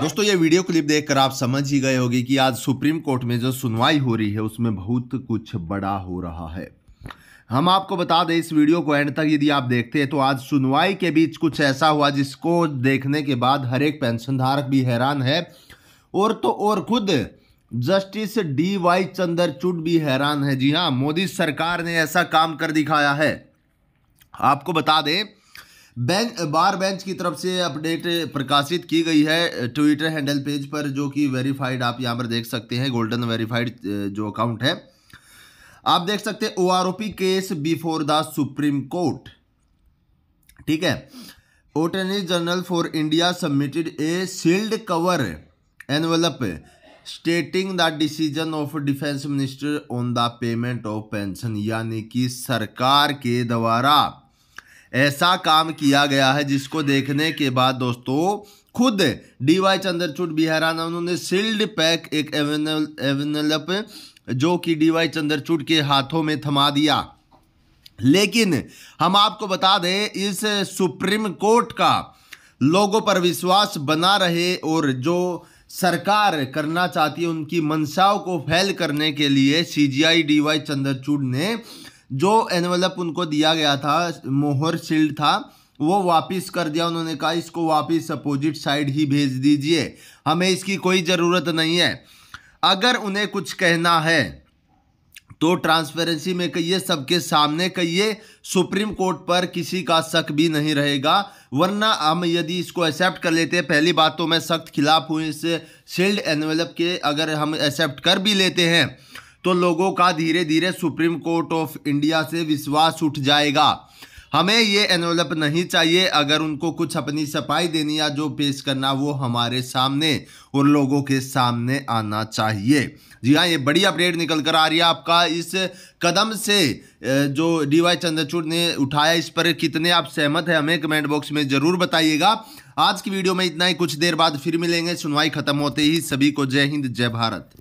दोस्तों ये video clip देखकर आप समझ ही गए होंगे कि आज सुप्रीम कोर्ट में जो सुनवाई हो रही है उसमें बहुत कुछ बड़ा हो रहा है हम आपको बता दें इस वीडियो को एंड तक यदि आप देखते हैं तो आज सुनवाई के बीच कुछ ऐसा हुआ जिसको देखने के बाद हर एक पेंशन धारक भी हैरान है और तो और खुद जस्टिस डी वाई चंद्रचूड भी हैरान है जी हाँ मोदी सरकार ने ऐसा काम कर दिखाया है आपको बता दें बैंक बार बेंच की तरफ से अपडेट प्रकाशित की गई है ट्विटर हैंडल पेज पर जो कि वेरीफाइड आप यहाँ पर देख सकते हैं गोल्डन वेरीफाइड जो अकाउंट है आप देख सकते हैं ओ case before the supreme court ठीक है attorney general for India submitted a sealed cover envelope stating the decision of defence minister on the payment of pension यानी कि सरकार के द्वारा ऐसा काम किया गया है जिसको देखने के बाद दोस्तों खुद डी वाई चंद्रचूड ने उन्होंने सील्ड पैक एक एवेनलप जो कि डी वाई चंद्रचूड के हाथों में थमा दिया लेकिन हम आपको बता दें इस सुप्रीम कोर्ट का लोगों पर विश्वास बना रहे और जो सरकार करना चाहती है उनकी मंशाओं को फैल करने के लिए C J I D Y Chandrachud ने जो एनवलप उनको दिया गया था मोहर शील्ड था वो वापस कर दिया उन्होंने कहा इसको वापस अपोजिट साइड ही भेज दीजिए हमें इसकी कोई ज़रूरत नहीं है अगर उन्हें कुछ कहना है तो ट्रांसपेरेंसी में कहिए सबके सामने कहिए सुप्रीम कोर्ट पर किसी का शक भी नहीं रहेगा वरना हम यदि इसको एक्सेप्ट कर लेते हैं पहली बात तो मैं सख्त खिलाफ हूँ इस शील्ड एनवेलप के अगर हम एक्सेप्ट कर भी लेते हैं तो लोगों का धीरे धीरे सुप्रीम कोर्ट ऑफ इंडिया से विश्वास उठ जाएगा हमें ये एनवलप नहीं चाहिए अगर उनको कुछ अपनी सफाई देनी या जो पेश करना वो हमारे सामने और लोगों के सामने आना चाहिए जी हाँ ये बड़ी अपडेट निकल कर आ रही है आपका इस कदम से जो डी वाई चंद्रचूड़ ने उठाया इस पर कितने आप सहमत हैं हमें कमेंट बॉक्स में ज़रूर बताइएगा आज की वीडियो में इतना ही कुछ देर बाद फिर मिलेंगे सुनवाई खत्म होते ही सभी को जय हिंद जय भारत